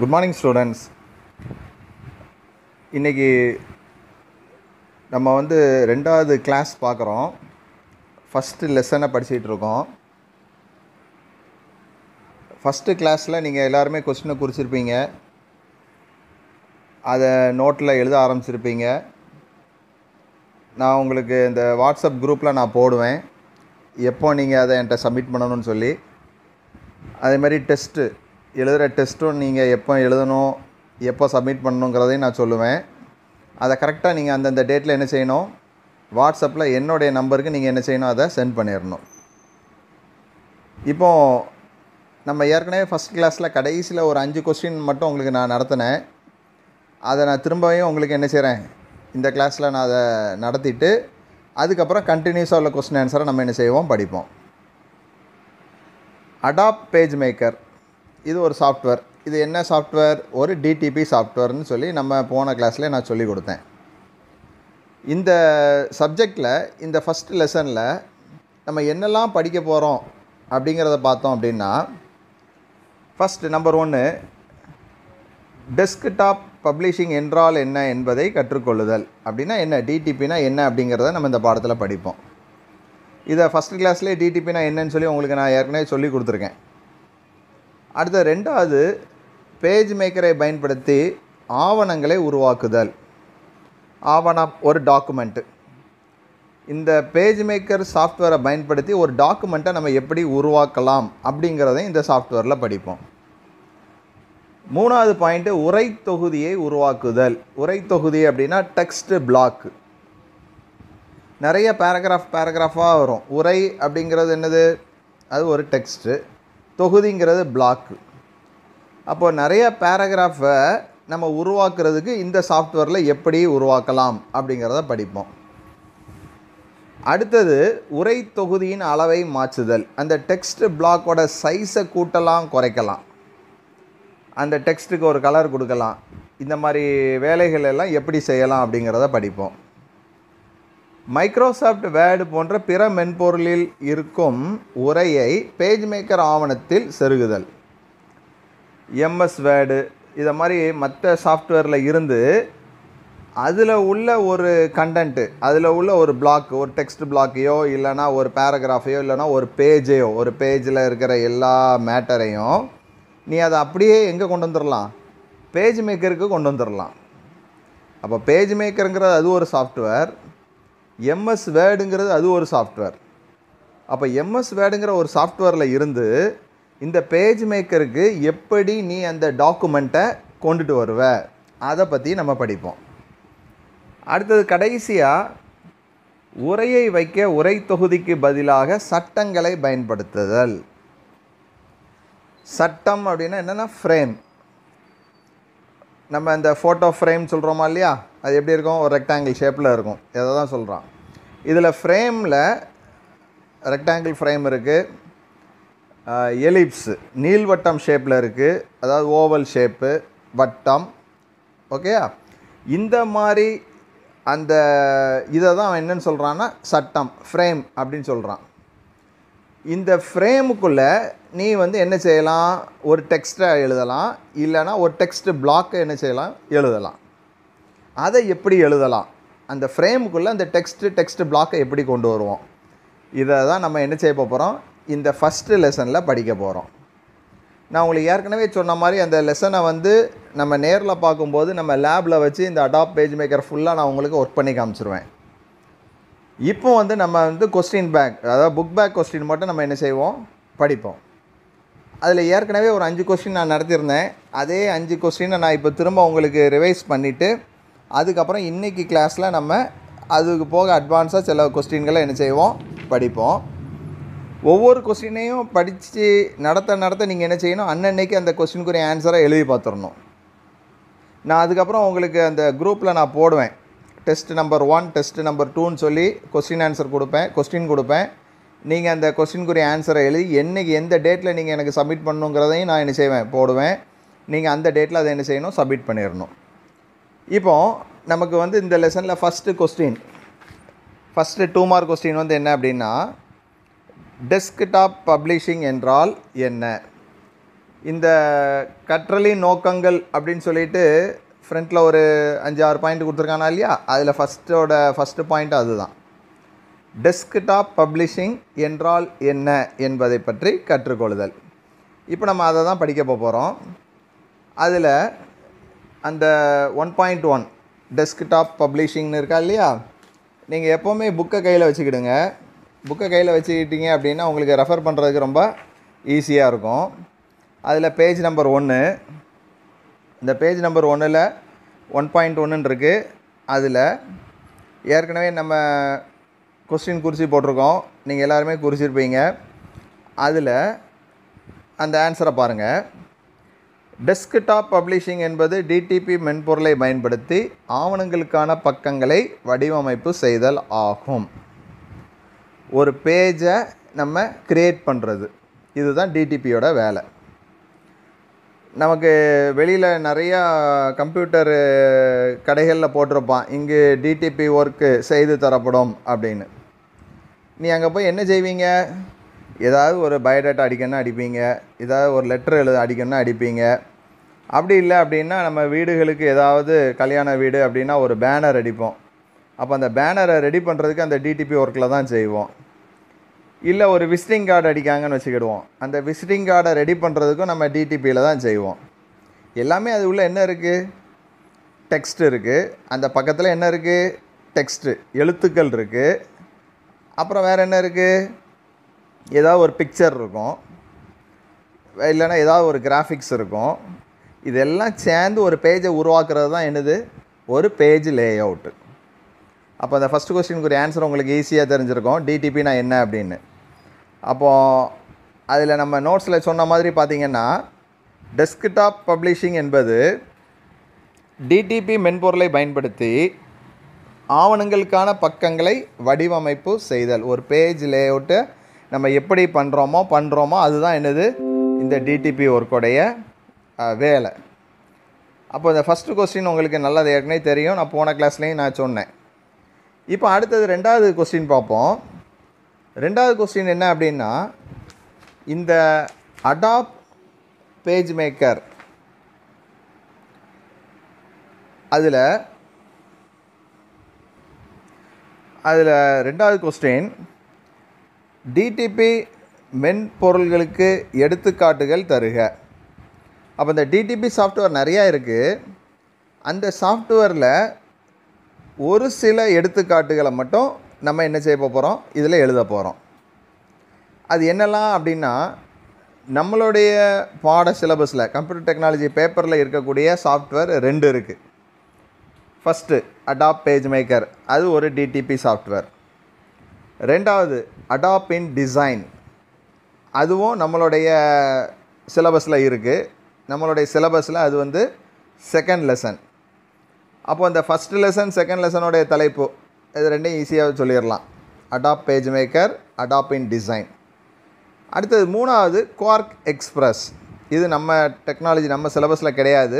good morning students இன்றைக்கி நம்ம வந்து ரெண்டாவது கிளாஸ் பார்க்குறோம் ஃபஸ்ட்டு லெசனை படிச்சுட்டு இருக்கோம் ஃபஸ்ட்டு கிளாஸில் நீங்கள் எல்லாருமே கொஸ்டினை குறிச்சிருப்பீங்க அதை நோட்டில் எழுத ஆரம்பிச்சிருப்பீங்க நான் உங்களுக்கு இந்த வாட்ஸ்அப் குரூப்பில் நான் போடுவேன் எப்போ நீங்கள் அதை என்கிட்ட சப்மிட் பண்ணணும்னு சொல்லி அதேமாதிரி டெஸ்ட்டு எழுதுகிற டெஸ்ட்டும் நீங்கள் எப்போ எழுதணும் எப்போ சப்மிட் பண்ணணுங்கிறதையும் நான் சொல்லுவேன் அதை கரெக்டாக நீங்கள் அந்தந்த டேட்டில் என்ன செய்யணும் வாட்ஸ்அப்பில் என்னுடைய நம்பருக்கு நீங்கள் என்ன செய்யணும் அதை சென்ட் பண்ணிடணும் இப்போது நம்ம ஏற்கனவே ஃபஸ்ட் கிளாஸில் கடைசியில் ஒரு அஞ்சு கொஸ்டின் மட்டும் உங்களுக்கு நான் நடத்தினேன் அதை நான் திரும்பவும் உங்களுக்கு என்ன செய்கிறேன் இந்த கிளாஸில் நான் அதை நடத்திட்டு அதுக்கப்புறம் கண்டினியூஸாக உள்ள கொஸ்டின் ஆன்சரை நம்ம என்ன செய்வோம் படிப்போம் அடாப்ட் பேஜ் மேக்கர் இது ஒரு சாஃப்ட்வேர் இது என்ன சாஃப்ட்வேர் ஒரு டிடிபி சாஃப்ட்வேர்னு சொல்லி நம்ம போன கிளாஸில் நான் சொல்லி கொடுத்தேன் இந்த சப்ஜெக்டில் இந்த ஃபஸ்ட் லெசனில் நம்ம என்னெல்லாம் படிக்க போகிறோம் அப்படிங்கிறத பார்த்தோம் அப்படின்னா ஃபஸ்ட்டு நம்பர் ஒன்று டெஸ்க்டாப் பப்ளிஷிங் என்றால் என்ன என்பதை கற்றுக்கொள்ளுதல் அப்படின்னா என்ன டிடிபினா என்ன அப்படிங்கிறத நம்ம இந்த பாடத்தில் படிப்போம் இதை ஃபஸ்ட் கிளாஸ்லேயே டிடிபினா என்னன்னு சொல்லி உங்களுக்கு நான் ஏற்கனவே சொல்லி கொடுத்துருக்கேன் அடுத்த ரெண்டாவது பேஜ் மேக்கரை பயன்படுத்தி ஆவணங்களை உருவாக்குதல் ஆவணம் ஒரு டாக்குமெண்ட்டு இந்த பேஜ் மேக்கர் சாஃப்ட்வேரை பயன்படுத்தி ஒரு டாக்குமெண்ட்டை நம்ம எப்படி உருவாக்கலாம் அப்படிங்கிறதையும் இந்த சாஃப்ட்வேரில் படிப்போம் மூணாவது பாயிண்ட்டு உரை தொகுதியை உருவாக்குதல் உரை தொகுதி அப்படின்னா டெக்ஸ்ட்டு பிளாக்கு நிறைய பேராகிராஃப் பேராகிராஃபாக வரும் உரை அப்படிங்கிறது என்னது அது ஒரு டெக்ஸ்ட்டு தொகுதிங்கிறது பிளாக்கு அப்போது நிறைய பேராகிராஃபை நம்ம உருவாக்குறதுக்கு இந்த சாஃப்ட்வேரில் எப்படி உருவாக்கலாம் அப்படிங்கிறத படிப்போம் அடுத்தது உரை தொகுதியின் அளவை மாற்றுதல் அந்த டெக்ஸ்ட் பிளாக்கோட சைஸை கூட்டலாம் குறைக்கலாம் அந்த டெக்ஸ்ட்டுக்கு ஒரு கலர் கொடுக்கலாம் இந்த மாதிரி வேலைகள் எல்லாம் எப்படி செய்யலாம் அப்படிங்கிறத படிப்போம் மைக்ரோசாஃப்ட் வேர்டு போன்ற பிற மென்பொருளில் இருக்கும் உரையை பேஜ் மேக்கர் ஆவணத்தில் செருகுதல் எம்எஸ் வேர்டு இதை மாதிரி மற்ற சாஃப்ட்வேரில் இருந்து அதில் உள்ள ஒரு கண்டென்ட்டு அதில் உள்ள ஒரு பிளாக் ஒரு டெக்ஸ்ட் பிளாக்கையோ இல்லைனா ஒரு பேராகிராஃபையோ இல்லைனா ஒரு பேஜையோ ஒரு பேஜில் இருக்கிற எல்லா மேட்டரையும் நீ அதை அப்படியே எங்கே கொண்டு வந்துடலாம் பேஜ் மேக்கருக்கு கொண்டு வந்துடலாம் அப்போ பேஜ் மேக்கருங்கிறது அது ஒரு சாஃப்ட்வேர் எம்எஸ் வேர்டுங்கிறது அது ஒரு சாஃப்ட்வேர் அப்போ எம்எஸ் வேர்டுங்கிற ஒரு சாஃப்ட்வேரில் இருந்து இந்த பேஜ் மேக்கருக்கு எப்படி நீ அந்த டாக்குமெண்ட்டை கொண்டுட்டு வருவ அதை பற்றி நம்ம படிப்போம் அடுத்தது கடைசியாக உரையை வைக்க உரை தொகுதிக்கு பதிலாக சட்டங்களை பயன்படுத்துதல் சட்டம் அப்படின்னா என்னென்னா ஃப்ரேம் நம்ம இந்த ஃபோட்டோ ஃப்ரேம் சொல்கிறோமா இல்லையா அது எப்படி இருக்கும் ஒரு ரெக்டாங்கிள் ஷேப்பில் இருக்கும் இதை தான் சொல்கிறான் இதில் ஃப்ரேமில் ரெக்டாங்கிள் ஃப்ரேம் இருக்குது எலிப்ஸு நீள்வட்டம் ஷேப்பில் இருக்குது அதாவது ஓவல் ஷேப்பு வட்டம் ஓகேயா இந்த மாதிரி அந்த இதை தான் அவன் என்னன்னு சொல்கிறான்னா சட்டம் ஃப்ரேம் அப்படின்னு சொல்கிறான் இந்த ஃப்ரேமுக்குள்ளே நீ வந்து என்ன செய்யலாம் ஒரு டெக்ஸ்ட்டை எழுதலாம் இல்லைனா ஒரு டெக்ஸ்ட்டு பிளாக்கை என்ன செய்யலாம் எழுதலாம் அதை எப்படி எழுதலாம் அந்த ஃப்ரேமுக்குள்ளே அந்த டெக்ஸ்ட்டு டெக்ஸ்ட் பிளாக்கை எப்படி கொண்டு வருவோம் இதை தான் நம்ம என்ன செய்ய போகிறோம் இந்த ஃபஸ்ட்டு லெசனில் படிக்க போகிறோம் நான் உங்களுக்கு ஏற்கனவே சொன்ன மாதிரி அந்த லெசனை வந்து நம்ம நேரில் பார்க்கும்போது நம்ம லேபில் வச்சு இந்த அடாப் பேஜ் மேக்கர் ஃபுல்லாக நான் உங்களுக்கு ஒர்க் பண்ணி காமிச்சிருவேன் இப்போ வந்து நம்ம வந்து கொஸ்டின் பேக் அதாவது புக் பேக் கொஸ்டின் மட்டும் நம்ம என்ன செய்வோம் படிப்போம் அதில் ஏற்கனவே ஒரு அஞ்சு கொஸ்டின் நான் நடத்தியிருந்தேன் அதே அஞ்சு கொஸ்டினை நான் இப்போ திரும்ப உங்களுக்கு ரிவைஸ் பண்ணிவிட்டு அதுக்கப்புறம் இன்றைக்கி கிளாஸில் நம்ம அதுக்கு போக அட்வான்ஸாக சில கொஸ்டின்களை என்ன செய்வோம் படிப்போம் ஒவ்வொரு கொஸ்டினையும் படித்து நடத்த நடத்த நீங்கள் என்ன செய்யணும் அன்னன்னைக்கு அந்த கொஸ்டினுக்குரிய ஆன்சரை எழுதி பார்த்துடணும் நான் அதுக்கப்புறம் உங்களுக்கு அந்த குரூப்பில் நான் போடுவேன் test number one test number டூன்னு சொல்லி கொஸ்டின் ஆன்சர் கொடுப்பேன் கொஸ்டின் கொடுப்பேன் நீங்கள் அந்த கொஸ்டினுக்குரிய ஆன்சரை எழுதி என்றைக்கு எந்த டேட்டில் நீங்கள் எனக்கு சப்மிட் பண்ணுங்கிறதையும் நான் என்ன செய்வேன் போடுவேன் நீங்கள் அந்த டேட்டில் அதை என்ன செய்யணும் சப்மிட் பண்ணிடணும் இப்போ நமக்கு வந்து இந்த லெசனில் first question first two mark question வந்து என்ன அப்படின்னா டெஸ்க்டாப் பப்ளிஷிங் என்றால் என்ன இந்த கற்றலின் நோக்கங்கள் அப்படின்னு சொல்லிட்டு ஃப்ரண்ட்டில் ஒரு அஞ்சு ஆறு பாயிண்ட் கொடுத்துருக்கானா இல்லையா அதில் ஃபஸ்ட்டோட ஃபஸ்ட்டு பாயிண்ட் அதுதான் டெஸ்க்டாப் பப்ளிஷிங் என்றால் என்ன என்பதை பற்றி கற்றுக்கொள்ளுதல் இப்போ நம்ம அதை தான் படிக்க போகிறோம் அதில் அந்த ஒன் பாயிண்ட் ஒன் டெஸ்க்டாப் பப்ளிஷிங்னு இருக்கா இல்லையா நீங்கள் எப்போவுமே புக்கை கையில் வச்சுக்கிடுங்க புக்கை கையில் வச்சுக்கிட்டீங்க அப்படின்னா உங்களுக்கு ரெஃபர் பண்ணுறதுக்கு ரொம்ப ஈஸியாக இருக்கும் அதில் பேஜ் நம்பர் ஒன்று இந்த பேஜ் நம்பர் ஒன்றில் ஒன் பாயிண்ட் ஒன்றுன்ருக்கு இருக்குது அதில் ஏற்கனவே நம்ம கொஸ்டின் குறிச்சி போட்டிருக்கோம் நீங்கள் எல்லாருமே குறிச்சிருப்பீங்க அதில் அந்த ஆன்சரை பாருங்கள் டெஸ்க்டாப் பப்ளிஷிங் என்பது டிடிபி மென்பொருளை பயன்படுத்தி ஆவணங்களுக்கான பக்கங்களை வடிவமைப்பு செய்தல் ஆகும் ஒரு பேஜை நம்ம க்ரியேட் பண்ணுறது இதுதான் டிடிபியோட வேலை நமக்கு வெளியில் நிறையா கம்ப்யூட்டரு கடைகளில் போட்டிருப்பான் இங்கே டிடிபி ஒர்க்கு செய்து தரப்படும் அப்படின்னு நீ அங்கே போய் என்ன செய்வீங்க ஏதாவது ஒரு பயோடேட்டா அடிக்கணும்னா அடிப்பீங்க ஏதாவது ஒரு லெட்டர் எழுத அடிக்கணும்னா அடிப்பீங்க அப்படி இல்லை அப்படின்னா நம்ம வீடுகளுக்கு ஏதாவது கல்யாண வீடு அப்படின்னா ஒரு பேனர் அடிப்போம் அப்போ அந்த பேனரை ரெடி பண்ணுறதுக்கு அந்த டிடிபி ஒர்க்கில் தான் செய்வோம் இல்லை ஒரு விசிட்டிங் கார்டு அடிக்காங்கன்னு வச்சுக்கிடுவோம் அந்த விசிட்டிங் கார்டை ரெடி பண்ணுறதுக்கும் நம்ம டிடிபியில் தான் செய்வோம் எல்லாமே அது உள்ளே என்ன இருக்குது டெக்ஸ்ட் இருக்குது அந்த பக்கத்தில் என்ன இருக்குது டெக்ஸ்ட்டு எழுத்துக்கள் இருக்குது அப்புறம் வேறு என்ன இருக்குது ஏதாவது ஒரு பிக்சர் இருக்கும் இல்லைன்னா ஏதாவது ஒரு கிராஃபிக்ஸ் இருக்கும் இதெல்லாம் சேர்ந்து ஒரு பேஜை உருவாக்குறது தான் என்னது ஒரு பேஜ் லே அவுட்டு அப்போ அந்த ஃபஸ்ட் ஒரு ஆன்சர் உங்களுக்கு ஈஸியாக தெரிஞ்சிருக்கும் நான் என்ன அப்படின்னு அப்போது அதில் நம்ம நோட்ஸில் சொன்ன மாதிரி பார்த்திங்கன்னா டெஸ்க்டாப் பப்ளிஷிங் என்பது டிடிபி மென்பொருளை பயன்படுத்தி ஆவணங்களுக்கான பக்கங்களை வடிவமைப்பு செய்தல் ஒரு பேஜ் லேஅவுட்டை நம்ம எப்படி பண்ணுறோமோ பண்ணுறோமோ அதுதான் என்னது இந்த டிடிபி ஒர்க்குடைய வேலை அப்போ இந்த ஃபஸ்ட்டு கொஸ்டின் உங்களுக்கு நல்லது ஏற்கனவே தெரியும் நான் போன கிளாஸ்லேயும் நான் சொன்னேன் இப்போ அடுத்தது ரெண்டாவது கொஸ்டின் பார்ப்போம் ரெண்டாவது கொஸ்டின் என்ன அப்படின்னா இந்த அடாப் பேஜ் மேக்கர் அதில் அதில் ரெண்டாவது கொஸ்டின் டிடிபி மென்பொருள்களுக்கு எடுத்துக்காட்டுகள் தருக அப்போ இந்த டிடிபி சாஃப்ட்வேர் நிறையா இருக்குது அந்த சாஃப்ட்வேரில் ஒரு சில எடுத்துக்காட்டுகளை மட்டும் நம்ம என்ன செய்ய போகிறோம் இதில் எழுத போகிறோம் அது என்னெல்லாம் அப்படின்னா நம்மளுடைய பாட சிலபஸில் கம்ப்யூட்டர் டெக்னாலஜி பேப்பரில் இருக்கக்கூடிய சாஃப்ட்வேர் ரெண்டு இருக்குது ஃபஸ்ட்டு அடாப் பேஜ் மேக்கர் அது ஒரு டிடிபி சாஃப்ட்வேர் ரெண்டாவது அடாப் இன் டிசைன் அதுவும் நம்மளுடைய சிலபஸில் இருக்குது நம்மளுடைய சிலபஸில் அது வந்து செகண்ட் லெசன் அப்போ அந்த ஃபஸ்ட் லெசன் செகண்ட் லெசனோடைய தலைப்பு இது ரெண்டையும் ஈஸியாக சொல்லிடலாம் Adobe PageMaker Adobe InDesign அடுத்தது மூணாவது குவார்க் எக்ஸ்ப்ரெஸ் இது நம்ம டெக்னாலஜி நம்ம சிலபஸில் கிடையாது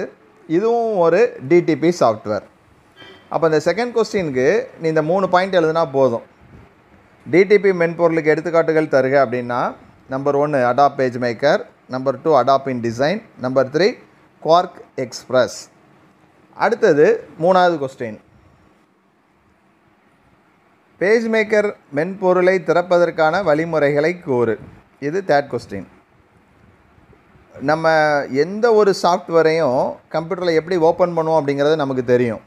இதுவும் ஒரு டிடிபி சாஃப்ட்வேர் அப்போ இந்த செகண்ட் கொஸ்டினுக்கு நீ இந்த மூணு பாயிண்ட் எழுதுனா போதும் டிடிபி மென்பொருளுக்கு எடுத்துக்காட்டுகள் தருக அப்படின்னா நம்பர் ஒன்று Adobe PageMaker number two Adobe design number three QuarkXPress அடுத்தது மூணாவது கொஸ்டின் பேஜ் மேக்கர் மென்பொருளை திறப்பதற்கான வழிமுறைகளை கூறு இது தேர்ட் கொஸ்டின் நம்ம எந்த ஒரு சாஃப்ட்வேரையும் கம்ப்யூட்டரில் எப்படி ஓப்பன் பண்ணுவோம் அப்படிங்கிறது நமக்கு தெரியும்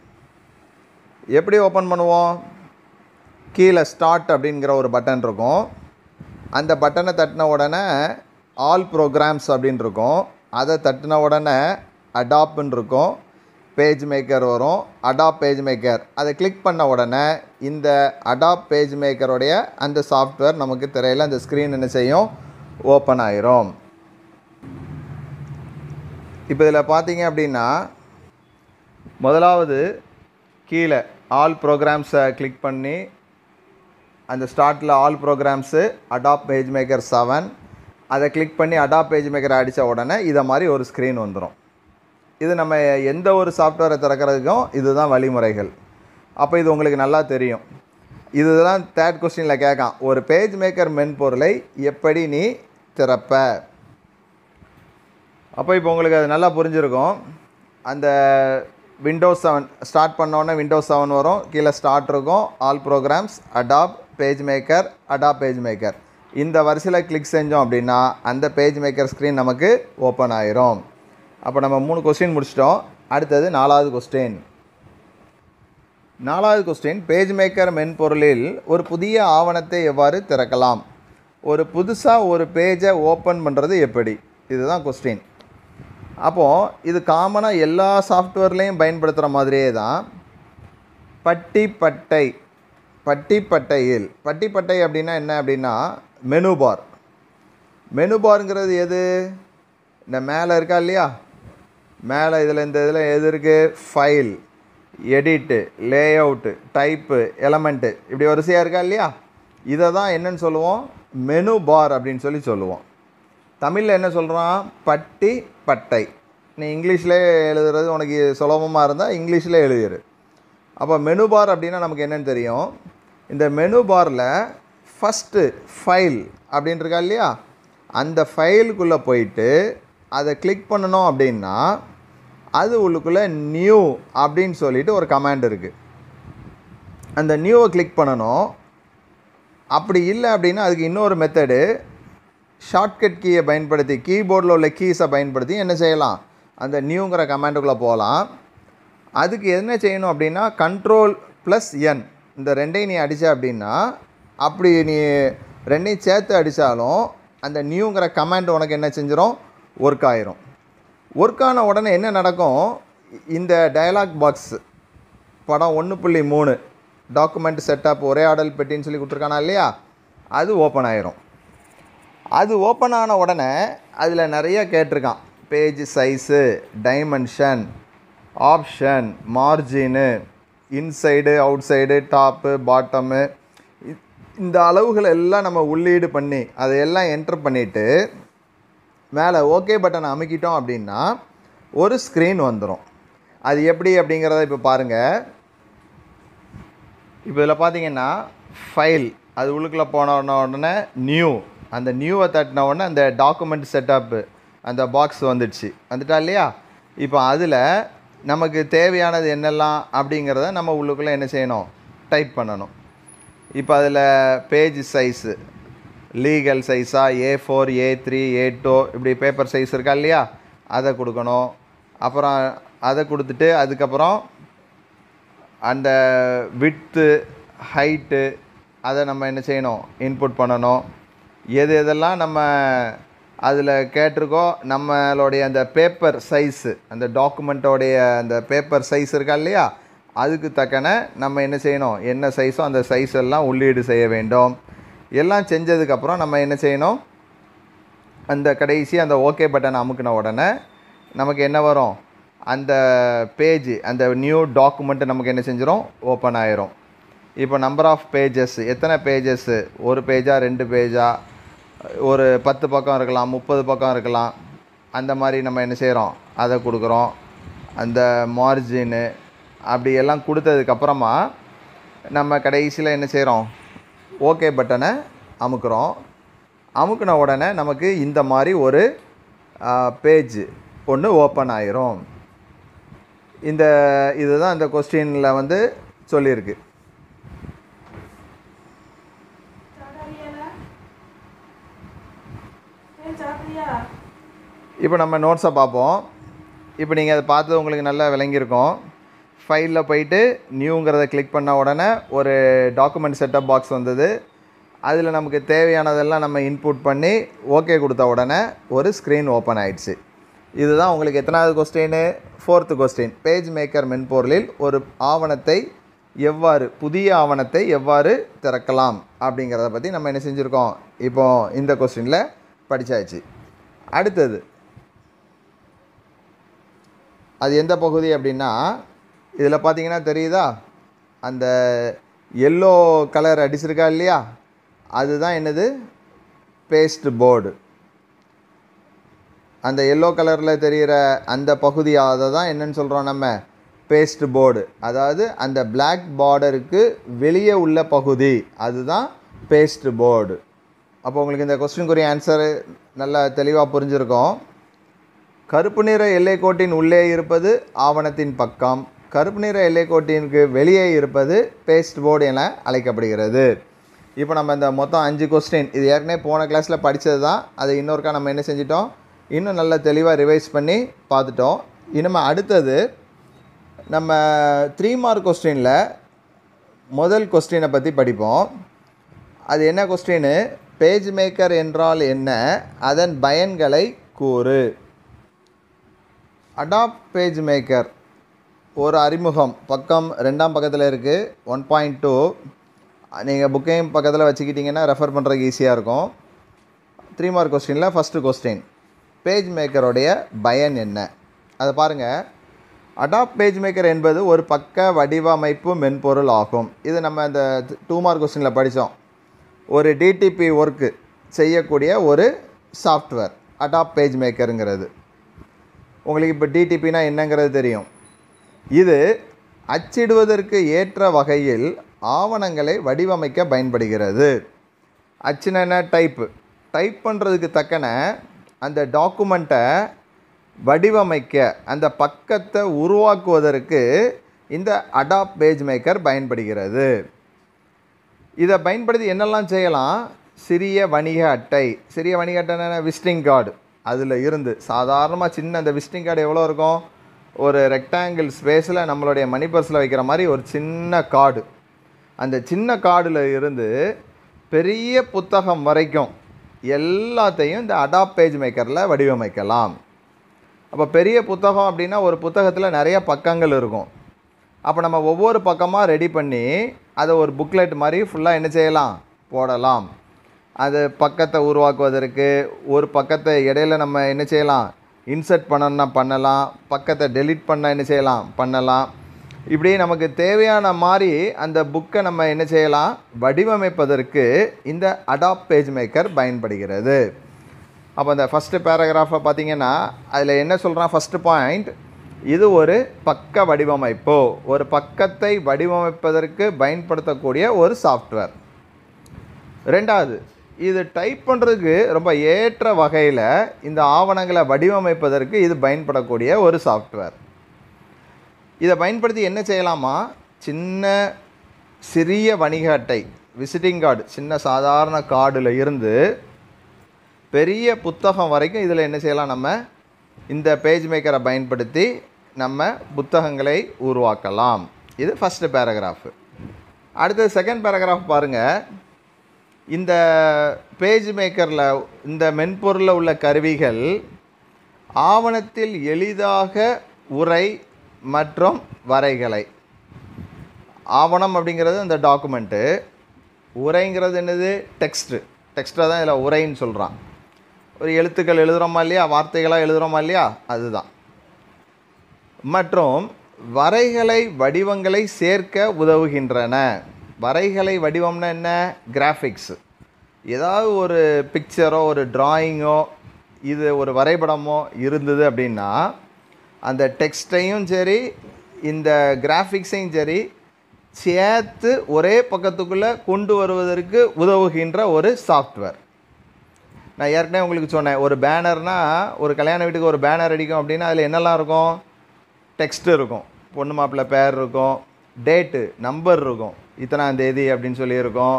எப்படி ஓப்பன் பண்ணுவோம் கீழே ஸ்டார்ட் அப்படிங்கிற ஒரு பட்டன் இருக்கும் அந்த பட்டனை தட்டின உடனே ஆல் ப்ரோக்ராம்ஸ் அப்படின்னு இருக்கும் அதை தட்டின உடனே அடாப்ன்னு இருக்கும் பேஜ் மேக்கர் வரும் அடாப் பேஜ் மேக்கர் அதை கிளிக் பண்ண உடனே இந்த அடாப் பேஜ் மேக்கருடைய அந்த சாஃப்ட்வேர் நமக்கு திரையில் அந்த ஸ்க்ரீன் என்ன செய்யும் ஓப்பன் ஆயிரும் இப்போ இதில் பார்த்தீங்க அப்படின்னா முதலாவது கீழே ஆல் ப்ரோக்ராம்ஸை கிளிக் பண்ணி அந்த ஸ்டார்ட்டில் all programs Adobe PageMaker seven அதை கிளிக் பண்ணி அடாப் பேஜ் மேக்கரை அடித்த உடனே இதை மாதிரி ஒரு ஸ்க்ரீன் வந்துடும் இது நம்ம எந்த ஒரு சாஃப்ட்வேரை திறக்கிறதுக்கும் இதுதான் வழிமுறைகள் அப்போ இது உங்களுக்கு நல்லா தெரியும் இதுதான் தேர்ட் கொஸ்டினில் கேட்கான் ஒரு பேஜ் மேக்கர் மென்பொருளை எப்படி நீ திறப்ப அப்போ இப்போ உங்களுக்கு அது நல்லா புரிஞ்சிருக்கும் அந்த விண்டோஸ் செவன் ஸ்டார்ட் பண்ணோன்னே விண்டோஸ் செவன் வரும் கீழே ஸ்டார்ட் இருக்கும் all programs Adobe PageMaker Adobe PageMaker இந்த வரிசையில் கிளிக் செஞ்சோம் அப்படின்னா அந்த பேஜ் மேக்கர் ஸ்க்ரீன் நமக்கு ஓப்பன் ஆயிரும் அப்போ நம்ம மூணு கொஸ்டின் முடிச்சிட்டோம் அடுத்தது நாலாவது கொஸ்டின் நாலாவது கொஸ்டின் பேஜ் மேக்கர் மென்பொருளில் ஒரு புதிய ஆவணத்தை எவ்வாறு திறக்கலாம் ஒரு புதுசாக ஒரு பேஜை ஓப்பன் பண்ணுறது எப்படி இதுதான் கொஸ்டின் அப்போது இது காமனாக எல்லா சாஃப்ட்வேர்லேயும் பயன்படுத்துகிற மாதிரியே தான் பட்டி பட்டை பட்டிப்பட்டையில் பட்டிப்பட்டை அப்படின்னா என்ன அப்படின்னா மெனு பார் மெனு பார்ங்கிறது எது இந்த மேலே இருக்கா இல்லையா மேலே இதில் இந்த இதில் எது இருக்குது file edit layout type element இப்படி வரிசையாக இருக்கா இல்லையா இதை தான் என்னன்னு சொல்லுவோம் மெனு பார் அப்படின்னு சொல்லி சொல்லுவோம் தமிழில் என்ன சொல்கிறான் பட்டி பட்டை நீ இங்கிலீஷில் எழுதுறது உனக்கு சுலபமாக இருந்தால் இங்கிலீஷில் எழுதிடு அப்போ மெனு பார் அப்படின்னா நமக்கு என்னென்னு தெரியும் இந்த மெனு பாரில் ஃபஸ்ட்டு ஃபைல் அப்படின்ட்டுருக்கா இல்லையா அந்த ஃபைலுக்குள்ளே போயிட்டு அதை கிளிக் பண்ணணும் அப்படின்னா அது உள்ளுக்குள்ளே நியூ அப்படின்னு சொல்லிட்டு ஒரு கமாண்ட் இருக்குது அந்த நியூவை கிளிக் பண்ணணும் அப்படி இல்லை அப்படின்னா அதுக்கு இன்னொரு மெத்தடு ஷார்ட்கட் கீயை பயன்படுத்தி கீபோர்டில் உள்ள கீஸை பயன்படுத்தி என்ன செய்யலாம் அந்த நியூங்கிற கமாண்டுக்குள்ளே போகலாம் அதுக்கு என்ன செய்யணும் அப்படின்னா கண்ட்ரோல் ப்ளஸ் என் இந்த ரெண்டையும் நீ அடித்த அப்படின்னா அப்படி நீ ரெண்டையும் சேர்த்து அடித்தாலும் அந்த நியூங்கிற கமாண்ட் உனக்கு என்ன செஞ்சிடும் ஒர்க் ஆயிரும் ஒர்க் ஆன உடனே என்ன நடக்கும் இந்த டயலாக் பாக்ஸ் படம் ஒன்று புள்ளி மூணு டாக்குமெண்ட் செட்டப் ஒரே ஆடல் பெட்டின்னு சொல்லி கொடுத்துருக்கானா இல்லையா அது ஓப்பன் ஆயிரும் அது ஓப்பன் ஆன உடனே அதில் நிறைய கேட்டிருக்கான் page size dimension option margin inside outside top bottom இந்த அளவுகள் எல்லாம் நம்ம உள்ளீடு பண்ணி அதையெல்லாம் என்ட்ரு பண்ணிவிட்டு மேலே ஓகே பட்டன் அமுக்கிட்டோம் அப்படின்னா ஒரு ஸ்க்ரீன் வந்துடும் அது எப்படி அப்படிங்கிறத இப்போ பாருங்கள் இப்போ இதில் பார்த்தீங்கன்னா ஃபைல் அது உள்ளுக்குள்ளே போன உடனே நியூ அந்த நியூவை தட்டின உடனே அந்த டாக்குமெண்ட் செட்டப்பு அந்த பாக்ஸ் வந்துடுச்சு வந்துட்டா இல்லையா இப்போ அதில் நமக்கு தேவையானது என்னெல்லாம் அப்படிங்கிறத நம்ம உள்ளுக்குள்ளே என்ன செய்யணும் டைப் பண்ணணும் இப்போ அதில் பேஜ் சைஸு லீகல் சைஸாக A four A three A two இப்படி பேப்பர் சைஸ் இருக்கா இல்லையா அதை கொடுக்கணும் அப்புறம் அதை கொடுத்துட்டு அதுக்கப்புறம் அந்த வித்து ஹைட்டு அதை நம்ம என்ன செய்யணும் இன்புட் பண்ணணும் எது எதெல்லாம் நம்ம அதில் கேட்டிருக்கோம் நம்மளுடைய அந்த பேப்பர் சைஸு அந்த டாக்குமெண்ட்டோடைய அந்த பேப்பர் சைஸ் இருக்கா இல்லையா அதுக்கு தக்கன நம்ம என்ன செய்யணும் என்ன சைஸோ அந்த சைஸ் எல்லாம் உள்ளீடு செய்ய வேண்டும் எல்லாம் செஞ்சதுக்கப்புறம் நம்ம என்ன செய்யணும் அந்த கடைசி அந்த ஓகே பட்டன் அமுக்கின உடனே நமக்கு என்ன வரும் அந்த பேஜ் அந்த நியூ டாக்குமெண்ட்டு நமக்கு என்ன செஞ்சிடும் ஓப்பன் ஆயிரும் இப்போ நம்பர் ஆஃப் பேஜஸ் எத்தனை பேஜஸ்ஸு ஒரு பேஜா ரெண்டு பேஜா ஒரு பத்து பக்கம் இருக்கலாம் முப்பது பக்கம் இருக்கலாம் அந்த மாதிரி நம்ம என்ன செய்கிறோம் அதை கொடுக்குறோம் அந்த மார்ஜின்னு அப்படி எல்லாம் கொடுத்ததுக்கப்புறமா நம்ம கடைசியில் என்ன செய்கிறோம் ஓகே பட்டனை அமுக்குறோம் அமுக்கின உடனே நமக்கு இந்த மாதிரி ஒரு பேஜ் ஒன்று ஓப்பன் ஆயிரும் இந்த இதுதான் இந்த கொஸ்டினில் வந்து சொல்லியிருக்கு இப்போ நம்ம நோட்ஸை பார்ப்போம் இப்போ நீங்கள் அதை பார்த்தது உங்களுக்கு நல்லா விளங்கியிருக்கோம் ஃபைலில் போயிட்டு நியூங்கிறத கிளிக் பண்ண உடனே ஒரு டாக்குமெண்ட் செட்டப் பாக்ஸ் வந்தது அதில் நமக்கு தேவையானதெல்லாம் நம்ம இன்புட் பண்ணி ஓகே கொடுத்த உடனே ஒரு ஸ்க்ரீன் ஓப்பன் ஆகிடுச்சு இதுதான் உங்களுக்கு எத்தனாவது question fourth question PageMaker மென்பொருளில் ஒரு ஆவணத்தை எவ்வாறு புதிய ஆவணத்தை எவ்வாறு திறக்கலாம் அப்படிங்கிறத பற்றி நம்ம என்ன செஞ்சுருக்கோம் இப்போது இந்த கொஸ்டினில் படித்தாச்சு அடுத்தது அது எந்த பகுதி அப்படின்னா இதில் பார்த்தீங்கன்னா தெரியுதா அந்த எல்லோ கலர் அடிச்சிருக்கா இல்லையா அதுதான் என்னது பேஸ்ட் போர்டு அந்த எல்லோ கலரில் தெரிகிற அந்த பகுதி அதை தான் என்னன்னு சொல்கிறோம் நம்ம பேஸ்ட் போர்டு அதாவது அந்த பிளாக் பார்டருக்கு வெளியே உள்ள பகுதி அதுதான் பேஸ்ட் போர்டு அப்போ உங்களுக்கு இந்த கொஸ்டினுக்குரிய ஆன்சரு நல்லா தெளிவாக புரிஞ்சுருக்கோம் கருப்பு நிற எல்லைக்கோட்டின் உள்ளே இருப்பது ஆவணத்தின் பக்கம் கருப்பு நிற எல்லைக்கோட்டிற்கு வெளியே இருப்பது பேஸ்ட் போர்டு என அழைக்கப்படுகிறது இப்போ நம்ம இந்த மொத்தம் அஞ்சு கொஸ்டின் இது ஏற்கனவே போன கிளாஸில் படித்தது தான் அது இன்னொருக்கா நம்ம என்ன செஞ்சிட்டோம் இன்னும் நல்ல தெளிவாக ரிவைஸ் பண்ணி பார்த்துட்டோம் இனிமேல் அடுத்தது நம்ம த்ரீ மார்க் கொஸ்டினில் முதல் கொஸ்டினை பற்றி படிப்போம் அது என்ன கொஸ்டின்னு பேஜ் மேக்கர் என்றால் என்ன அதன் பயன்களை கூறு அடாப் பேஜ் மேக்கர் ஒரு அறிமுகம் பக்கம் ரெண்டாம் பக்கத்தில் இருக்குது ஒன் பாயிண்ட் டூ நீங்கள் புக்கையும் பக்கத்தில் வச்சுக்கிட்டிங்கன்னா ரெஃபர் பண்ணுறதுக்கு ஈஸியாக இருக்கும் த்ரீ மார்க் கொஸ்டினில் ஃபஸ்ட்டு கொஸ்டின் பேஜ் மேக்கருடைய பயன் என்ன அதை பாருங்கள் அடாப் பேஜ் மேக்கர் என்பது ஒரு பக்க வடிவமைப்பு மென்பொருள் ஆகும் இது நம்ம இந்த டூ மார்க் கொஸ்டினில் படித்தோம் ஒரு டிடிபி ஒர்க்கு செய்யக்கூடிய ஒரு சாஃப்ட்வேர் அடாப் பேஜ் மேக்கருங்கிறது உங்களுக்கு இப்போ டிடிபினா என்னங்கிறது தெரியும் இது அச்சிடுவதற்கு ஏற்ற வகையில் ஆவணங்களை வடிவமைக்க பயன்படுகிறது அச்சுனா டைப்பு டைப் பண்ணுறதுக்கு தக்கன அந்த டாக்குமெண்ட்டை வடிவமைக்க அந்த பக்கத்தை உருவாக்குவதற்கு இந்த அடாப் பேஜ் மேக்கர் பயன்படுகிறது இதை பயன்படுத்தி என்னெல்லாம் செய்யலாம் சிறிய வணிக அட்டை சிறிய வணிக அட்டை என்ன விசிட்டிங் கார்டு அதில் இருந்து சாதாரணமாக சின்ன அந்த விசிட்டிங் கார்டு எவ்வளோ இருக்கும் ஒரு ரெக்டாங்கிள் ஸ்பேஸில் நம்மளுடைய மணி பர்ஸில் வைக்கிற மாதிரி ஒரு சின்ன கார்டு அந்த சின்ன கார்டில் இருந்து பெரிய புத்தகம் வரைக்கும் எல்லாத்தையும் இந்த அடாப் பேஜ் மேக்கரில் வடிவமைக்கலாம் அப்போ பெரிய புத்தகம் அப்படின்னா ஒரு புத்தகத்தில் நிறைய பக்கங்கள் இருக்கும் அப்போ நம்ம ஒவ்வொரு பக்கமாக ரெடி பண்ணி அதை ஒரு புக்லெட் மாதிரி ஃபுல்லாக என்ன செய்யலாம் போடலாம் அது பக்கத்தை உருவாக்குவதற்கு ஒரு பக்கத்தை இடையில நம்ம என்ன செய்யலாம் இன்சர்ட் பண்ணணும்னா பண்ணலாம் பக்கத்தை டெலிட் பண்ணால் என்ன செய்யலாம் பண்ணலாம் இப்படி நமக்கு தேவையான மாதிரி அந்த புக்கை நம்ம என்ன செய்யலாம் வடிவமைப்பதற்கு இந்த அடாப் பேஜ் மேக்கர் பயன்படுகிறது அப்போ அந்த ஃபஸ்ட்டு பேராகிராஃபை பார்த்திங்கன்னா அதில் என்ன சொல்கிறான் ஃபஸ்ட்டு பாயிண்ட் இது ஒரு பக்க வடிவமைப்பு ஒரு பக்கத்தை வடிவமைப்பதற்கு பயன்படுத்தக்கூடிய ஒரு சாஃப்ட்வேர் ரெண்டாவது இது டைப் பண்ணுறதுக்கு ரொம்ப ஏற்ற வகையில் இந்த ஆவணங்களை வடிவமைப்பதற்கு இது பயன்படக்கூடிய ஒரு சாஃப்ட்வேர் இதை பயன்படுத்தி என்ன செய்யலாமா சின்ன சிறிய வணிக அட்டை விசிட்டிங் கார்டு சின்ன சாதாரண கார்டில் இருந்து பெரிய புத்தகம் வரைக்கும் இதில் என்ன செய்யலாம் நம்ம இந்த பேஜ் மேக்கரை பயன்படுத்தி நம்ம புத்தகங்களை உருவாக்கலாம் இது ஃபஸ்ட்டு பேராகிராஃபு அடுத்தது செகண்ட் பேராகிராஃப் பாருங்கள் இந்த பேஜ் மேக்கரில் இந்த மென்பொருளில் உள்ள கருவிகள் ஆவணத்தில் எளிதாக உரை மற்றும் வரைகளை ஆவணம் அப்படிங்கிறது அந்த டாக்குமெண்ட்டு உரைங்கிறது என்னது டெக்ஸ்ட்டு டெக்ஸ்ட்டில் தான் இதில் உரைன்னு சொல்கிறான் ஒரு எழுத்துக்கள் எழுதுகிறோமா இல்லையா வார்த்தைகளாக எழுதுகிறோமா இல்லையா அதுதான் மற்றும் வரைகளை வடிவங்களை சேர்க்க உதவுகின்றன வரைகலை வடிவம்னா என்ன கிராஃபிக்ஸ் ஏதாவது ஒரு பிக்சரோ ஒரு ட்ராயிங்கோ இது ஒரு வரைபடமோ இருந்தது அப்படின்னா அந்த டெக்ஸ்டையும் சரி இந்த கிராஃபிக்ஸையும் சரி சேர்த்து ஒரே பக்கத்துக்குள்ளே கொண்டு வருவதற்கு உதவுகின்ற ஒரு சாஃப்ட்வேர் நான் ஏற்கனவே உங்களுக்கு சொன்னேன் ஒரு பேனர்னால் ஒரு கல்யாண வீட்டுக்கு ஒரு பேனர் அடிக்கும் அப்படின்னா அதில் என்னெல்லாம் இருக்கும் டெக்ஸ்ட் இருக்கும் பொண்ணு மாப்பிள்ளை பேர் இருக்கும் டேட்டு நம்பர் இருக்கும் இத்தனாம் தேதி அப்படின்னு சொல்லியிருக்கோம்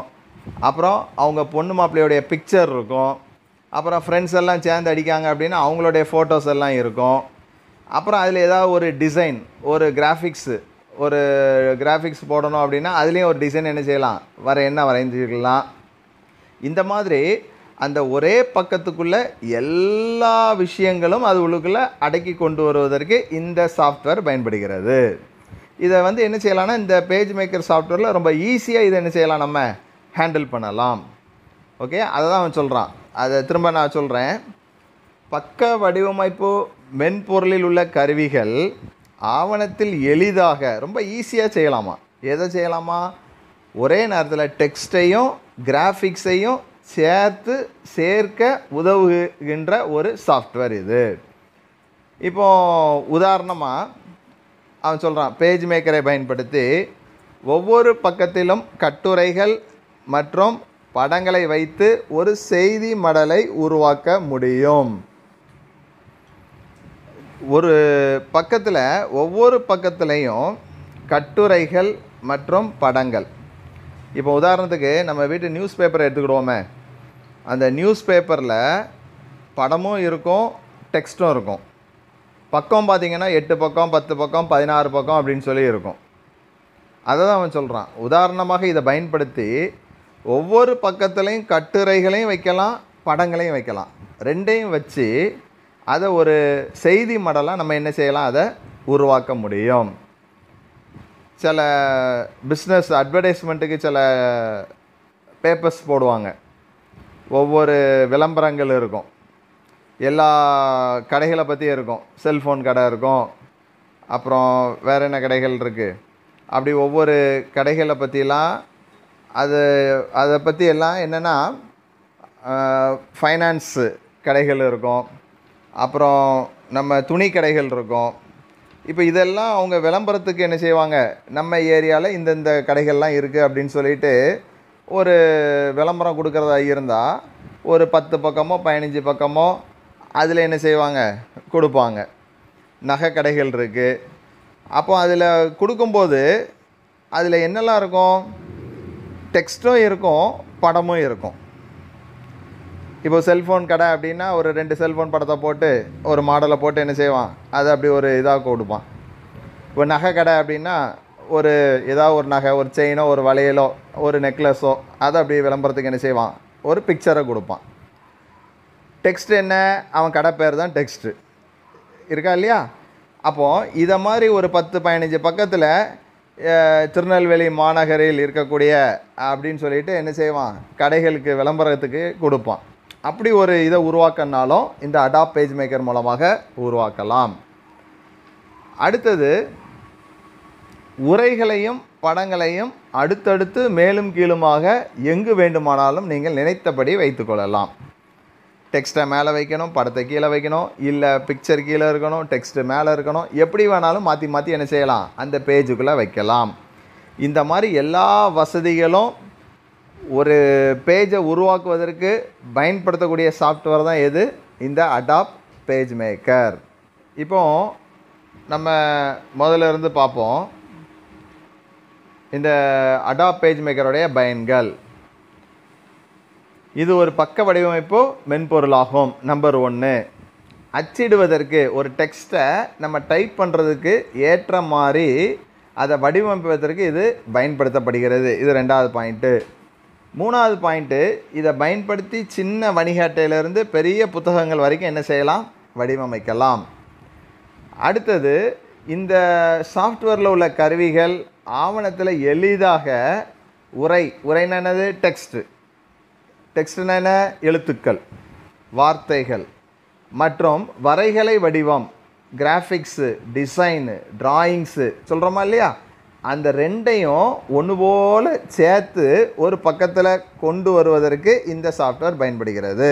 அப்புறம் அவங்க பொண்ணு மாப்பிள்ளையுடைய பிக்சர் இருக்கும் அப்புறம் ஃப்ரெண்ட்ஸ் எல்லாம் சேர்ந்து அடிக்காங்க அப்படின்னா அவங்களுடைய ஃபோட்டோஸ் எல்லாம் இருக்கும் அப்புறம் அதில் ஏதாவது ஒரு டிசைன் ஒரு கிராஃபிக்ஸு ஒரு கிராஃபிக்ஸ் போடணும் அப்படின்னா அதுலேயும் ஒரு டிசைன் என்ன செய்யலாம் வர என்ன வரைஞ்சிக்கலாம் இந்த மாதிரி அந்த ஒரே பக்கத்துக்குள்ளே எல்லா விஷயங்களும் அது உள்ளுக்குள்ளே அடக்கி கொண்டு வருவதற்கு இந்த சாஃப்ட்வேர் பயன்படுகிறது இதை வந்து என்ன செய்யலாம்னா இந்த பேஜ் மேக்கர் சாஃப்ட்வேரில் ரொம்ப ஈஸியாக இதை என்ன செய்யலாம் நம்ம ஹேண்டில் பண்ணலாம் ஓகே அதை தான் அவன் சொல்கிறான் அதை திரும்ப நான் சொல்கிறேன் பக்க வடிவமைப்பு மென்பொருளில் உள்ள கருவிகள் ஆவணத்தில் எளிதாக ரொம்ப ஈஸியாக செய்யலாமா எதை செய்யலாமா ஒரே நேரத்தில் டெக்ஸ்டையும் கிராஃபிக்ஸையும் சேர்த்து சேர்க்க உதவுகின்ற ஒரு சாஃப்ட்வேர் இது இப்போ உதாரணமாக அவன் சொல்கிறான் பேஜ் மேக்கரை பயன்படுத்தி ஒவ்வொரு பக்கத்திலும் கட்டுரைகள் மற்றும் படங்களை வைத்து ஒரு செய்தி மடலை உருவாக்க முடியும் ஒரு பக்கத்தில் ஒவ்வொரு பக்கத்துலேயும் கட்டுரைகள் மற்றும் படங்கள் இப்போ உதாரணத்துக்கு நம்ம வீட்டு நியூஸ் பேப்பரை எடுத்துக்கிடுவோமே அந்த நியூஸ் பேப்பரில் படமும் இருக்கும் டெக்ஸ்ட்டும் இருக்கும் பக்கம் பார்த்திங்கன்னா எட்டு பக்கம் பத்து பக்கம் பதினாறு பக்கம் அப்படின்னு சொல்லி இருக்கும் அதை தான் அவன் சொல்கிறான் உதாரணமாக இதை பயன்படுத்தி ஒவ்வொரு பக்கத்துலேயும் கட்டுரைகளையும் வைக்கலாம் படங்களையும் வைக்கலாம் ரெண்டையும் வச்சு அதை ஒரு செய்தி மடலாக நம்ம என்ன செய்யலாம் அதை உருவாக்க முடியும் சில பிஸ்னஸ் அட்வர்டைஸ்மெண்ட்டுக்கு சில பேப்பர்ஸ் போடுவாங்க ஒவ்வொரு விளம்பரங்கள் இருக்கும் எல்லா கடைகளை பற்றியும் இருக்கும் செல்ஃபோன் கடை இருக்கும் அப்புறம் வேறு என்ன கடைகள் இருக்குது அப்படி ஒவ்வொரு கடைகளை பற்றிலாம் அது அதை பற்றி எல்லாம் என்னென்னா ஃபைனான்ஸு கடைகள் இருக்கும் அப்புறம் நம்ம துணி கடைகள் இருக்கும் இப்போ இதெல்லாம் அவங்க விளம்பரத்துக்கு என்ன செய்வாங்க நம்ம ஏரியாவில் இந்தந்த கடைகள்லாம் இருக்குது அப்படின்னு சொல்லிட்டு ஒரு விளம்பரம் கொடுக்குறதா இருந்தால் ஒரு பத்து பக்கமோ பதினஞ்சு பக்கமோ அதில் என்ன செய்வாங்க கொடுப்பாங்க நகை கடைகள் இருக்குது அப்போ அதில் கொடுக்கும்போது அதில் என்னெல்லாம் இருக்கும் டெக்ஸ்ட்டும் இருக்கும் படமும் இருக்கும் இப்போ செல்ஃபோன் கடை அப்படின்னா ஒரு ரெண்டு செல்ஃபோன் படத்தை போட்டு ஒரு மாடலை போட்டு என்ன செய்வான் அதை அப்படி ஒரு இதாக கொடுப்பான் இப்போ நகை கடை அப்படின்னா ஒரு ஏதாவது ஒரு நகை ஒரு செயினோ ஒரு வளையலோ ஒரு நெக்லஸோ அதை அப்படி விளம்பரத்துக்கு என்ன செய்வான் ஒரு பிக்சரை கொடுப்பான் டெக்ஸ்ட் என்ன அவன் கடை பேர் தான் டெக்ஸ்ட்டு இருக்கா இல்லையா அப்போது இதை மாதிரி ஒரு பத்து பதினஞ்சு பக்கத்தில் திருநெல்வேலி மாநகரில் இருக்கக்கூடிய அப்படின்னு சொல்லிட்டு என்ன செய்வான் கடைகளுக்கு விளம்பரத்துக்கு கொடுப்பான் அப்படி ஒரு இதை உருவாக்கினாலும் இந்த அடாப் பேஜ் மேக்கர் மூலமாக உருவாக்கலாம் அடுத்தது உரைகளையும் படங்களையும் அடுத்தடுத்து மேலும் கீழுமாக எங்கு வேண்டுமானாலும் நீங்கள் நினைத்தபடி வைத்துக்கொள்ளலாம் டெக்ஸ்ட்டை மேலே வைக்கணும் படத்தை கீழே வைக்கணும் இல்லை பிக்சர் கீழே இருக்கணும் டெக்ஸ்ட்டு மேலே இருக்கணும் எப்படி வேணாலும் மாற்றி மாற்றி என்ன செய்யலாம் அந்த பேஜுக்குள்ளே வைக்கலாம் இந்த மாதிரி எல்லா வசதிகளும் ஒரு பேஜை உருவாக்குவதற்கு பயன்படுத்தக்கூடிய சாஃப்ட்வேர் தான் எது இந்த அடாப் பேஜ் மேக்கர் இப்போது நம்ம முதல்ல இருந்து பார்ப்போம் இந்த அடாப் பேஜ் மேக்கருடைய பயன்கள் இது ஒரு பக்க வடிவமைப்பு மென்பொருளாகும் நம்பர் ஒன்று அச்சிடுவதற்கு ஒரு டெக்ஸ்ட்டை நம்ம டைப் பண்ணுறதுக்கு ஏற்ற மாதிரி அதை வடிவமைப்பதற்கு இது பயன்படுத்தப்படுகிறது இது ரெண்டாவது பாயிண்ட்டு மூணாவது பாயிண்ட்டு இதை பயன்படுத்தி சின்ன வணிக அட்டையிலேருந்து பெரிய புத்தகங்கள் வரைக்கும் என்ன செய்யலாம் வடிவமைக்கலாம் அடுத்தது இந்த சாஃப்ட்வேரில் உள்ள கருவிகள் ஆவணத்தில் எளிதாக உரை உரைன்னு டெக்ஸ்ட்டு டெக்ஸ்ட்னா எழுத்துக்கள் வார்த்தைகள் மற்றும் வரைகலை வடிவம் கிராஃபிக்ஸு டிசைனு ட்ராயிங்ஸு சொல்கிறோமா இல்லையா அந்த ரெண்டையும் ஒன்று போல் சேர்த்து ஒரு பக்கத்தில் கொண்டு வருவதற்கு இந்த சாஃப்ட்வேர் பயன்படுகிறது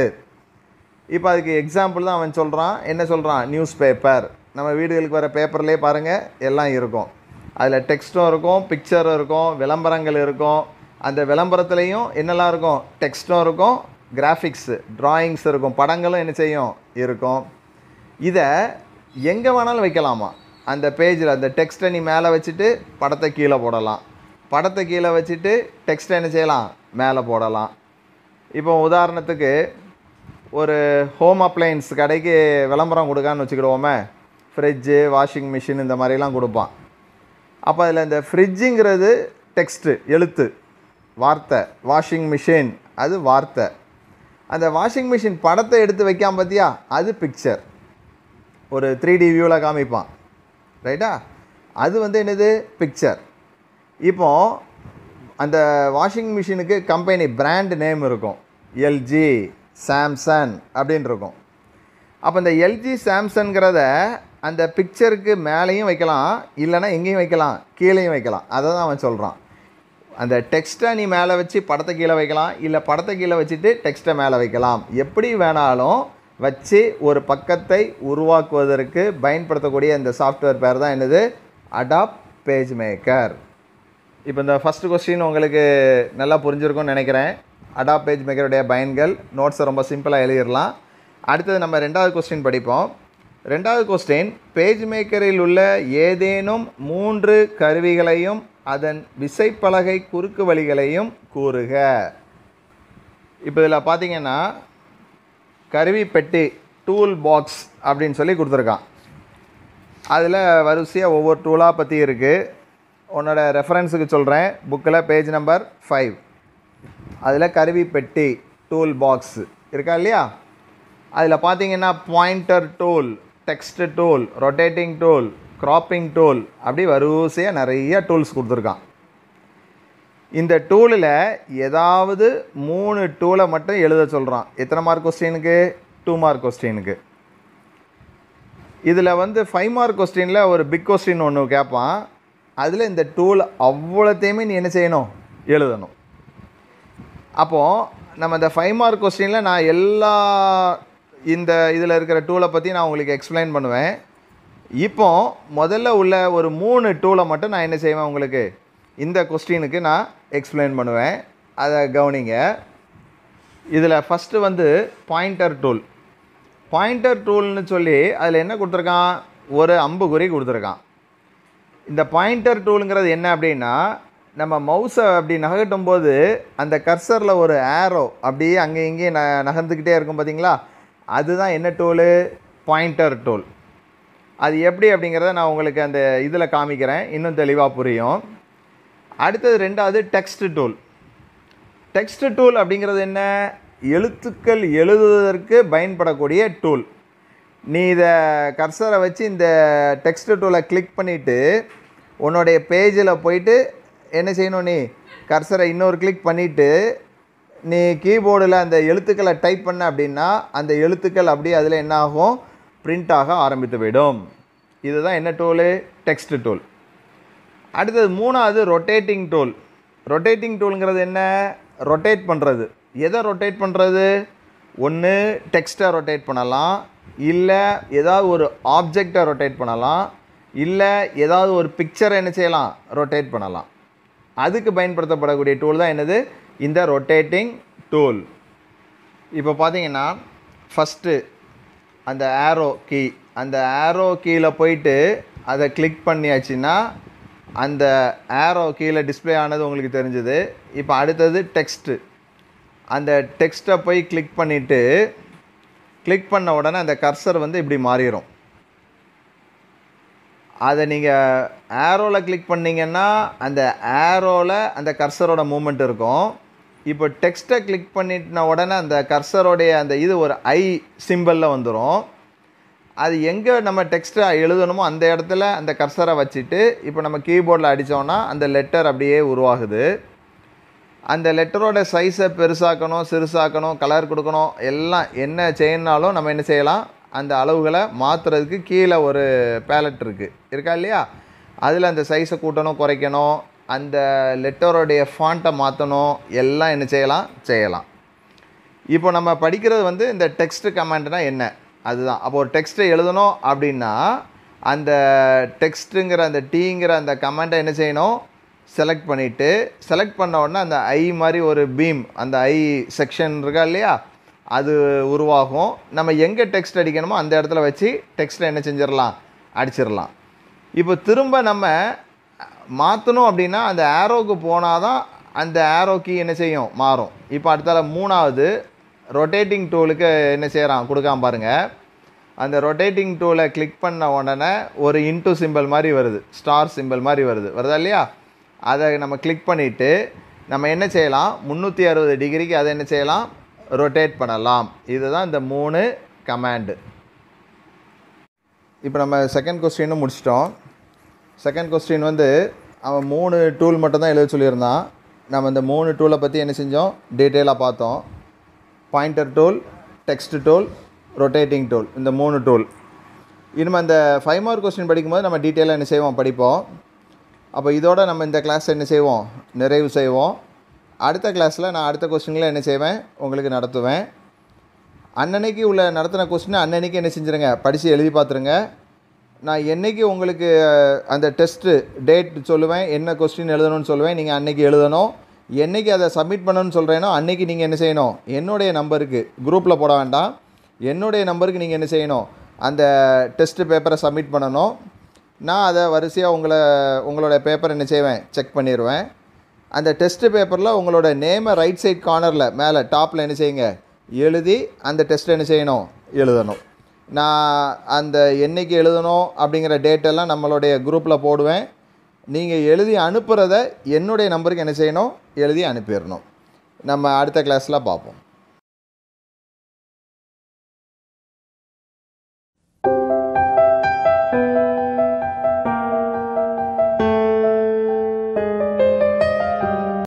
இப்போ அதுக்கு எக்ஸாம்பிள் தான் அவன் சொல்கிறான் என்ன சொல்கிறான் நியூஸ் பேப்பர் நம்ம வீடுகளுக்கு வர பேப்பர்லேயே பாருங்கள் எல்லாம் இருக்கும் அதில் டெக்ஸ்ட்டும் இருக்கும் பிக்சரும் இருக்கும் விளம்பரங்கள் இருக்கும் அந்த விளம்பரத்துலேயும் என்னெல்லாம் இருக்கும் டெக்ஸ்ட்டும் இருக்கும் கிராஃபிக்ஸு ட்ராயிங்ஸ் இருக்கும் படங்களும் என்ன செய்யும் இருக்கும் இதை எங்கே வேணாலும் வைக்கலாமா அந்த பேஜில் அந்த டெக்ஸ்ட்டை நீ மேலே வச்சுட்டு படத்தை கீழே போடலாம் படத்தை கீழே வச்சுட்டு டெக்ஸ்ட்டை என்ன செய்யலாம் மேலே போடலாம் இப்போ உதாரணத்துக்கு ஒரு ஹோம் அப்ளைன்ஸ் கடைக்கு விளம்பரம் கொடுக்கான்னு வச்சுக்கிடுவோமே ஃப்ரிட்ஜு வாஷிங் மிஷின் இந்த மாதிரிலாம் கொடுப்பான் அப்போ அதில் இந்த ஃப்ரிட்ஜுங்கிறது டெக்ஸ்ட்டு எழுத்து வார்த்தை வாஷிங் மிஷின் அது வார்த்தை அந்த வாஷிங் மிஷின் படத்தை எடுத்து வைக்காம பார்த்தியா அது பிக்சர் ஒரு த்ரீ டி வியூவில் காமிப்பான் ரைட்டா அது வந்து என்னது பிக்சர் இப்போது அந்த வாஷிங் மிஷினுக்கு கம்பெனி பிராண்ட் நேம் இருக்கும் எல்ஜி சாம்சங் அப்படின்னு இருக்கும் அப்போ இந்த எல்ஜி சாம்சங்கிறத அந்த பிக்சருக்கு மேலேயும் வைக்கலாம் இல்லைனா எங்கேயும் வைக்கலாம் கீழேயும் வைக்கலாம் அதை தான் அவன் சொல்கிறான் அந்த டெக்ஸ்ட்டை நீ மேலே வச்சு படத்தை கீழே வைக்கலாம் இல்லை படத்தை கீழே வச்சுட்டு டெக்ஸ்ட்டை மேலே வைக்கலாம் எப்படி வேணாலும் வச்சு ஒரு பக்கத்தை உருவாக்குவதற்கு பயன்படுத்தக்கூடிய இந்த சாஃப்ட்வேர் பேர் தான் என்னது அடாப் பேஜ் மேக்கர் இப்போ இந்த ஃபஸ்ட்டு கொஸ்டின் உங்களுக்கு நல்லா புரிஞ்சிருக்கும்னு நினைக்கிறேன் அடாப் பேஜ் மேக்கருடைய பயன்கள் நோட்ஸை ரொம்ப சிம்பிளாக எழுதிடலாம் அடுத்தது நம்ம ரெண்டாவது கொஸ்டின் படிப்போம் ரெண்டாவது கொஸ்டின் பேஜ் மேக்கரில் உள்ள ஏதேனும் மூன்று கருவிகளையும் அதன் விசைப்பலகை குறுக்கு வழிகளையும் கூறுக இப்போ இதில் பார்த்தீங்கன்னா கருவிப்பெட்டி டூல் பாக்ஸ் அப்படின்னு சொல்லி கொடுத்துருக்கான் அதில் வரிசையாக ஒவ்வொரு டூலாக பற்றி இருக்குது உன்னோட ரெஃபரன்ஸுக்கு சொல்கிறேன் புக்கில் பேஜ் நம்பர் ஃபைவ் அதில் கருவிப்பெட்டி டூல் பாக்ஸு இருக்கா இல்லையா அதில் பார்த்தீங்கன்னா pointer tool text tool rotating tool cropping tool அப்படி வரிசையாக நிறைய டூல்ஸ் கொடுத்துருக்கான் இந்த டூலில் ஏதாவது மூணு டூலை மட்டும் எழுத சொல்கிறான் எத்தனை மார்க் கொஸ்டினுக்கு டூ மார்க் கொஸ்டினுக்கு இதில் வந்து ஃபைவ் மார்க் கொஸ்டினில் ஒரு பிக் கொஸ்டின் ஒன்று கேட்பான் அதில் இந்த டூல் அவ்வளோத்தையுமே நீ என்ன செய்யணும் எழுதணும் அப்போது நம்ம இந்த ஃபைவ் மார்க் கொஸ்டினில் நான் எல்லா இந்த இதில் இருக்கிற டூலை பற்றி நான் உங்களுக்கு எக்ஸ்பிளைன் பண்ணுவேன் இப்போ முதல்ல உள்ள ஒரு மூணு டூலை மட்டும் நான் என்ன செய்வேன் உங்களுக்கு இந்த கொஸ்டினுக்கு நான் எக்ஸ்பிளைன் பண்ணுவேன் அதை கவனிங்க இதில் ஃபஸ்ட்டு வந்து பாயிண்டர் டூல் பாயிண்டர் டூல்னு சொல்லி அதில் என்ன கொடுத்துருக்கான் ஒரு அம்புகுறி கொடுத்துருக்கான் இந்த பாயிண்டர் டூலுங்கிறது என்ன அப்படின்னா நம்ம மவுஸை அப்படி நகட்டும் போது அந்த கர்சரில் ஒரு ஏரோ அப்படியே அங்கே இங்கேயே ந நகர்ந்துக்கிட்டே இருக்கும் பார்த்தீங்களா அதுதான் என்ன டூலு பாயிண்டர் டூல் அது எப்படி அப்படிங்கிறத நான் உங்களுக்கு அந்த இதில் காமிக்கிறேன் இன்னும் தெளிவாக புரியும் அடுத்தது ரெண்டாவது டெக்ஸ்ட் டூல் டெக்ஸ்ட் டூல் அப்படிங்கிறது என்ன எழுத்துக்கள் எழுதுவதற்கு பயன்படக்கூடிய டூல் நீ இதை கர்சரை வச்சு இந்த டெக்ஸ்ட் டூலை கிளிக் பண்ணிவிட்டு உன்னுடைய பேஜில் போயிட்டு என்ன செய்யணும் நீ கர்சரை இன்னொரு கிளிக் பண்ணிவிட்டு நீ கீபோர்டில் அந்த எழுத்துக்களை டைப் பண்ண அப்படின்னா அந்த எழுத்துக்கள் அப்படியே அதில் என்ன ஆகும் பிரிண்ட் ஆக ஆரம்பித்து விடும் இதுதான் என்ன டோலு டெக்ஸ்ட் டோல் அடுத்தது மூணாவது ரொட்டேட்டிங் டோல் ரொட்டேட்டிங் டோலுங்கிறது என்ன ரொட்டேட் பண்ணுறது எதை ரொட்டேட் பண்ணுறது ஒன்று டெக்ஸ்ட்டை ரொட்டேட் பண்ணலாம் இல்லை ஏதாவது ஒரு ஆப்ஜெக்டை ரொட்டேட் பண்ணலாம் இல்லை ஏதாவது ஒரு பிக்சரை என்ன செய்யலாம் ரொட்டேட் பண்ணலாம் அதுக்கு பயன்படுத்தப்படக்கூடிய டூல் தான் என்னது இந்த ரொட்டேட்டிங் டூல் இப்போ பார்த்தீங்கன்னா ஃபஸ்ட்டு அந்த ஆரோ கீ அந்த ஆரோ கீழே போயிட்டு அதை கிளிக் பண்ணியாச்சுன்னா அந்த ஆரோ கீழே டிஸ்பிளே ஆனது உங்களுக்கு தெரிஞ்சது இப்போ அடுத்தது டெக்ஸ்ட்டு அந்த டெக்ஸ்ட்டை போய் கிளிக் பண்ணிவிட்டு கிளிக் பண்ண உடனே அந்த கர்சர் வந்து இப்படி மாறிடும் அதை நீங்கள் ஆரோவில் கிளிக் பண்ணிங்கன்னா அந்த ஆரோவில் அந்த கர்சரோட மூமெண்ட் இருக்கும் இப்போ டெக்ஸ்ட்டை கிளிக் பண்ணிட்டுன உடனே அந்த கர்சரோடைய அந்த இது ஒரு ஐ சிம்பிளில் வந்துடும் அது எங்கே நம்ம டெக்ஸ்ட்டை எழுதணுமோ அந்த இடத்துல அந்த கர்சரை வச்சுட்டு இப்போ நம்ம கீபோர்டில் அடித்தோம்னா அந்த லெட்டர் அப்படியே உருவாகுது அந்த லெட்டரோட சைஸை பெருசாக்கணும் சிறுசாக்கணும் கலர் கொடுக்கணும் எல்லாம் என்ன செய்யணுனாலும் நம்ம என்ன செய்யலாம் அந்த அளவுகளை மாற்றுறதுக்கு கீழே ஒரு பேலட் இருக்குது இருக்கா இல்லையா அதில் அந்த சைஸை கூட்டணும் குறைக்கணும் அந்த லெட்டரோடைய ஃபாண்ட்டை மாற்றணும் எல்லாம் என்ன செய்யலாம் செய்யலாம் இப்போ நம்ம படிக்கிறது வந்து இந்த டெக்ஸ்ட்டு கமாண்ட்னா என்ன அதுதான் அப்போ ஒரு டெக்ஸ்ட்டை எழுதணும் அப்படின்னா அந்த டெக்ஸ்ட்டுங்கிற அந்த டீங்கிற அந்த கமெண்ட்டை என்ன செய்யணும் செலக்ட் பண்ணிவிட்டு செலக்ட் பண்ண உடனே அந்த ஐ மாதிரி ஒரு பீம் அந்த ஐ செக்ஷன் இருக்கா இல்லையா அது உருவாகும் நம்ம எங்கே டெக்ஸ்ட் அடிக்கணுமோ அந்த இடத்துல வச்சு டெக்ஸ்ட்டை என்ன செஞ்சிடலாம் அடிச்சிடலாம் இப்போ திரும்ப நம்ம மாற்றணும் அப்படின்னா அந்த ஏரோக்கு போனால் தான் அந்த ஏரோக்கு என்ன செய்யும் மாறும் இப்போ அடுத்தால மூணாவது ரொட்டேட்டிங் டூலுக்கு என்ன செய்கிறான் கொடுக்காம பாருங்கள் அந்த ரொட்டேட்டிங் டூலை கிளிக் பண்ண உடனே ஒரு இன்டூ சிம்பிள் மாதிரி வருது ஸ்டார் சிம்பிள் மாதிரி வருது வருதா இல்லையா அதை நம்ம கிளிக் பண்ணிவிட்டு நம்ம என்ன செய்யலாம் முந்நூற்றி அறுபது டிகிரிக்கு அதை என்ன செய்யலாம் ரொட்டேட் பண்ணலாம் இதுதான் இந்த மூணு கமாண்டு இப்போ நம்ம செகண்ட் கொஸ்டின்னு முடிச்சிட்டோம் செகண்ட் கொஸ்டின் வந்து அவன் மூணு டூல் மட்டும்தான் எழுத சொல்லியிருந்தான் நம்ம இந்த மூணு டூலை பற்றி என்ன செஞ்சோம் டீட்டெயிலாக பார்த்தோம் pointer tool text tool rotating tool இந்த மூணு டூல் இனிமேல் அந்த ஃபைவ் மார்க் கொஸ்டின் படிக்கும்போது நம்ம டீட்டெயிலாக என்ன செய்வோம் படிப்போம் அப்போ இதோட நம்ம இந்த கிளாஸ் என்ன செய்வோம் நிறைவு செய்வோம் அடுத்த கிளாஸில் நான் அடுத்த கொஸ்டினில் என்ன செய்வேன் உங்களுக்கு நடத்துவேன் அன்னன்னைக்கு உள்ள நடத்தின கொஸ்டின் அன்னன்னைக்கு என்ன செஞ்சுருங்க படித்து எழுதி பார்த்துருங்க நான் என்றைக்கு உங்களுக்கு அந்த டெஸ்ட்டு டேட் சொல்லுவேன் என்ன கொஸ்டின் எழுதணும்னு சொல்லுவேன் நீங்கள் அன்றைக்கி எழுதணும் என்றைக்கு அதை சப்மிட் பண்ணணும்னு சொல்கிறேனோ அன்றைக்கி நீங்கள் என்ன செய்யணும் என்னுடைய நம்பருக்கு குரூப்பில் போட வேண்டாம் என்னுடைய நம்பருக்கு நீங்கள் என்ன செய்யணும் அந்த டெஸ்ட்டு பேப்பரை சப்மிட் பண்ணணும் நான் அதை வரிசையாக உங்களை உங்களோட பேப்பர் என்ன செய்வேன் செக் பண்ணிடுவேன் அந்த டெஸ்ட்டு பேப்பரில் உங்களோட நேமை ரைட் சைட் கார்னரில் மேலே டாப்பில் என்ன செய்யுங்க எழுதி அந்த டெஸ்ட்டை என்ன செய்யணும் எழுதணும் நான் அந்த என்றைக்கு எழுதணும் அப்படிங்கிற டேட்டெல்லாம் நம்மளுடைய குரூப்பில் போடுவேன் நீங்கள் எழுதி அனுப்புகிறத என்னுடைய நம்பருக்கு என்ன செய்யணும் எழுதி அனுப்பிடணும் நம்ம அடுத்த கிளாஸில் பார்ப்போம்